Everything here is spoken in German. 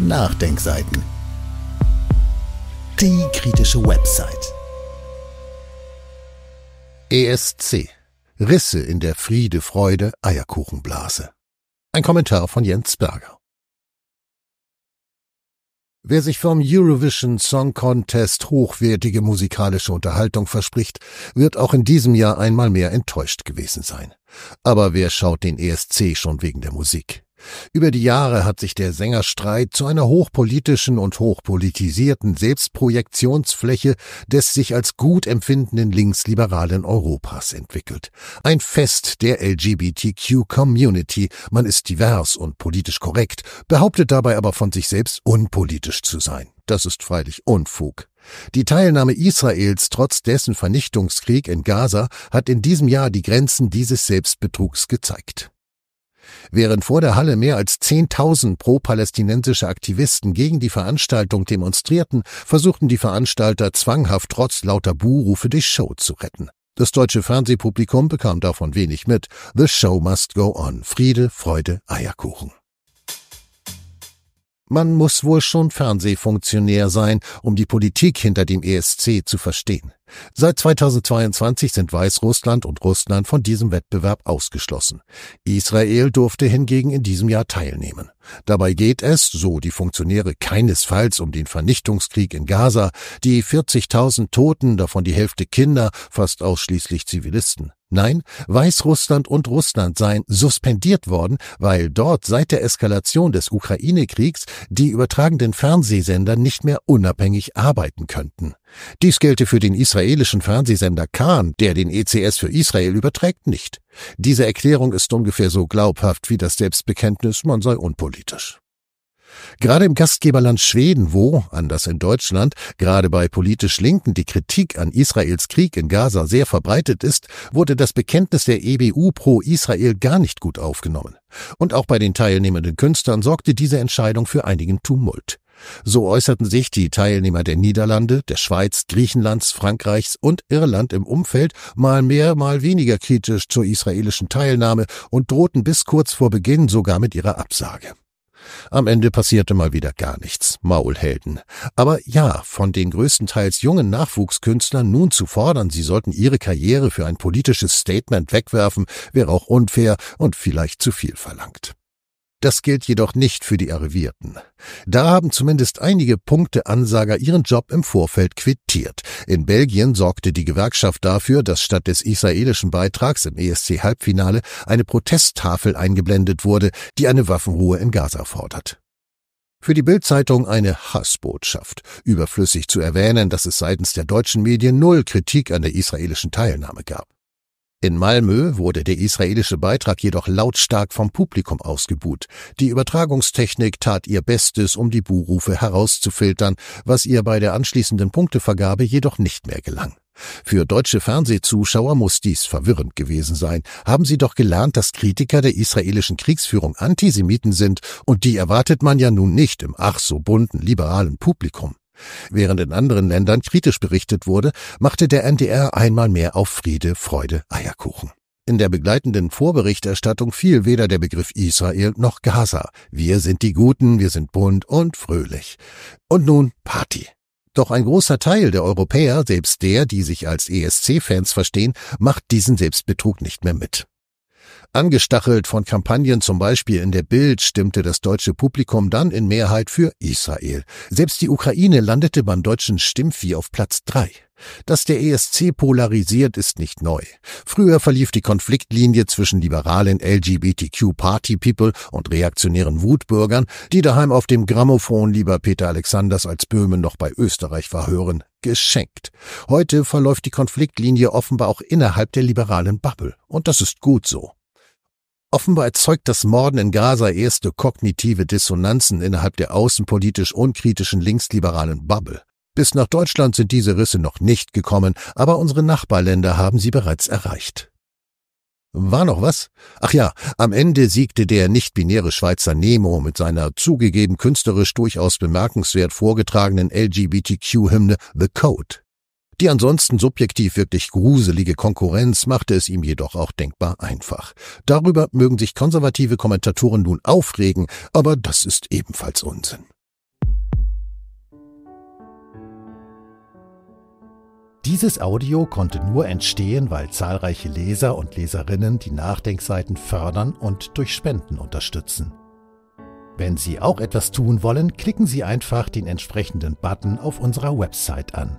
Nachdenkseiten. Die kritische Website. ESC. Risse in der Friede, Freude, Eierkuchenblase. Ein Kommentar von Jens Berger. Wer sich vom Eurovision Song Contest hochwertige musikalische Unterhaltung verspricht, wird auch in diesem Jahr einmal mehr enttäuscht gewesen sein. Aber wer schaut den ESC schon wegen der Musik? Über die Jahre hat sich der Sängerstreit zu einer hochpolitischen und hochpolitisierten Selbstprojektionsfläche des sich als gut empfindenden linksliberalen Europas entwickelt. Ein Fest der LGBTQ-Community. Man ist divers und politisch korrekt, behauptet dabei aber von sich selbst unpolitisch zu sein. Das ist freilich Unfug. Die Teilnahme Israels trotz dessen Vernichtungskrieg in Gaza hat in diesem Jahr die Grenzen dieses Selbstbetrugs gezeigt. Während vor der Halle mehr als 10.000 pro-palästinensische Aktivisten gegen die Veranstaltung demonstrierten, versuchten die Veranstalter zwanghaft trotz lauter Buhrufe die Show zu retten. Das deutsche Fernsehpublikum bekam davon wenig mit. The Show Must Go On. Friede, Freude, Eierkuchen. Man muss wohl schon Fernsehfunktionär sein, um die Politik hinter dem ESC zu verstehen. Seit 2022 sind Weißrussland und Russland von diesem Wettbewerb ausgeschlossen. Israel durfte hingegen in diesem Jahr teilnehmen. Dabei geht es, so die Funktionäre, keinesfalls um den Vernichtungskrieg in Gaza, die 40.000 Toten, davon die Hälfte Kinder, fast ausschließlich Zivilisten. Nein, Weißrussland und Russland seien suspendiert worden, weil dort seit der Eskalation des Ukraine-Kriegs die übertragenden Fernsehsender nicht mehr unabhängig arbeiten könnten. Dies gelte für den israelischen Fernsehsender Khan, der den ECS für Israel überträgt, nicht. Diese Erklärung ist ungefähr so glaubhaft wie das Selbstbekenntnis, man sei unpolitisch. Gerade im Gastgeberland Schweden, wo, anders in Deutschland, gerade bei politisch Linken die Kritik an Israels Krieg in Gaza sehr verbreitet ist, wurde das Bekenntnis der EBU pro Israel gar nicht gut aufgenommen. Und auch bei den teilnehmenden Künstlern sorgte diese Entscheidung für einigen Tumult. So äußerten sich die Teilnehmer der Niederlande, der Schweiz, Griechenlands, Frankreichs und Irland im Umfeld mal mehr, mal weniger kritisch zur israelischen Teilnahme und drohten bis kurz vor Beginn sogar mit ihrer Absage. Am Ende passierte mal wieder gar nichts, Maulhelden. Aber ja, von den größtenteils jungen Nachwuchskünstlern nun zu fordern, sie sollten ihre Karriere für ein politisches Statement wegwerfen, wäre auch unfair und vielleicht zu viel verlangt. Das gilt jedoch nicht für die Arrivierten. Da haben zumindest einige Punkteansager ihren Job im Vorfeld quittiert. In Belgien sorgte die Gewerkschaft dafür, dass statt des israelischen Beitrags im ESC-Halbfinale eine Protesttafel eingeblendet wurde, die eine Waffenruhe in Gaza fordert. Für die Bildzeitung eine Hassbotschaft. Überflüssig zu erwähnen, dass es seitens der deutschen Medien null Kritik an der israelischen Teilnahme gab. In Malmö wurde der israelische Beitrag jedoch lautstark vom Publikum ausgebuht. Die Übertragungstechnik tat ihr Bestes, um die Buhrufe herauszufiltern, was ihr bei der anschließenden Punktevergabe jedoch nicht mehr gelang. Für deutsche Fernsehzuschauer muss dies verwirrend gewesen sein. Haben sie doch gelernt, dass Kritiker der israelischen Kriegsführung Antisemiten sind, und die erwartet man ja nun nicht im ach so bunten liberalen Publikum. Während in anderen Ländern kritisch berichtet wurde, machte der NDR einmal mehr auf Friede, Freude, Eierkuchen. In der begleitenden Vorberichterstattung fiel weder der Begriff Israel noch Gaza. Wir sind die Guten, wir sind bunt und fröhlich. Und nun Party. Doch ein großer Teil der Europäer, selbst der, die sich als ESC-Fans verstehen, macht diesen Selbstbetrug nicht mehr mit. Angestachelt von Kampagnen zum Beispiel in der Bild stimmte das deutsche Publikum dann in Mehrheit für Israel. Selbst die Ukraine landete beim deutschen Stimmvieh auf Platz drei. Dass der ESC polarisiert, ist nicht neu. Früher verlief die Konfliktlinie zwischen liberalen LGBTQ-Party-People und reaktionären Wutbürgern, die daheim auf dem Grammophon lieber Peter Alexanders als Böhmen noch bei Österreich verhören, geschenkt. Heute verläuft die Konfliktlinie offenbar auch innerhalb der liberalen Bubble. Und das ist gut so. Offenbar erzeugt das Morden in Gaza erste kognitive Dissonanzen innerhalb der außenpolitisch unkritischen linksliberalen Bubble. Bis nach Deutschland sind diese Risse noch nicht gekommen, aber unsere Nachbarländer haben sie bereits erreicht. War noch was? Ach ja, am Ende siegte der nicht-binäre Schweizer Nemo mit seiner zugegeben künstlerisch durchaus bemerkenswert vorgetragenen LGBTQ-Hymne The Code. Die ansonsten subjektiv wirklich gruselige Konkurrenz machte es ihm jedoch auch denkbar einfach. Darüber mögen sich konservative Kommentatoren nun aufregen, aber das ist ebenfalls Unsinn. Dieses Audio konnte nur entstehen, weil zahlreiche Leser und Leserinnen die Nachdenkseiten fördern und durch Spenden unterstützen. Wenn Sie auch etwas tun wollen, klicken Sie einfach den entsprechenden Button auf unserer Website an.